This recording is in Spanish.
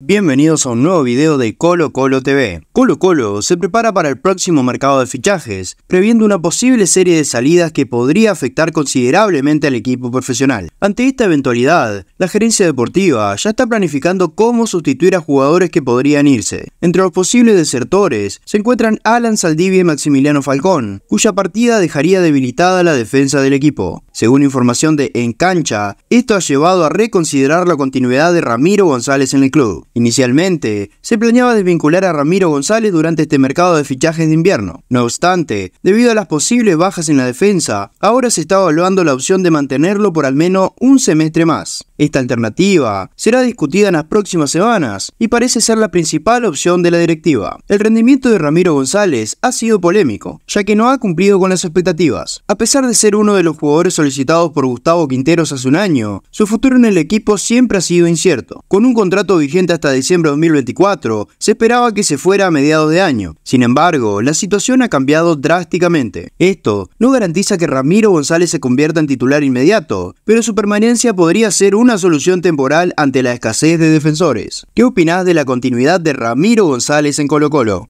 Bienvenidos a un nuevo video de Colo Colo TV. Colo Colo se prepara para el próximo mercado de fichajes, previendo una posible serie de salidas que podría afectar considerablemente al equipo profesional. Ante esta eventualidad, la gerencia deportiva ya está planificando cómo sustituir a jugadores que podrían irse. Entre los posibles desertores se encuentran Alan Saldivia y Maximiliano Falcón, cuya partida dejaría debilitada la defensa del equipo. Según información de Encancha, esto ha llevado a reconsiderar la continuidad de Ramiro González en el club. Inicialmente, se planeaba desvincular a Ramiro González durante este mercado de fichajes de invierno. No obstante, debido a las posibles bajas en la defensa, ahora se está evaluando la opción de mantenerlo por al menos un semestre más. Esta alternativa será discutida en las próximas semanas y parece ser la principal opción de la directiva. El rendimiento de Ramiro González ha sido polémico, ya que no ha cumplido con las expectativas. A pesar de ser uno de los jugadores solicitados por Gustavo Quinteros hace un año, su futuro en el equipo siempre ha sido incierto. Con un contrato vigente hasta diciembre de 2024, se esperaba que se fuera a mediados de año. Sin embargo, la situación ha cambiado drásticamente. Esto no garantiza que Ramiro González se convierta en titular inmediato, pero su permanencia podría ser una solución temporal ante la escasez de defensores. ¿Qué opinás de la continuidad de Ramiro González en Colo Colo?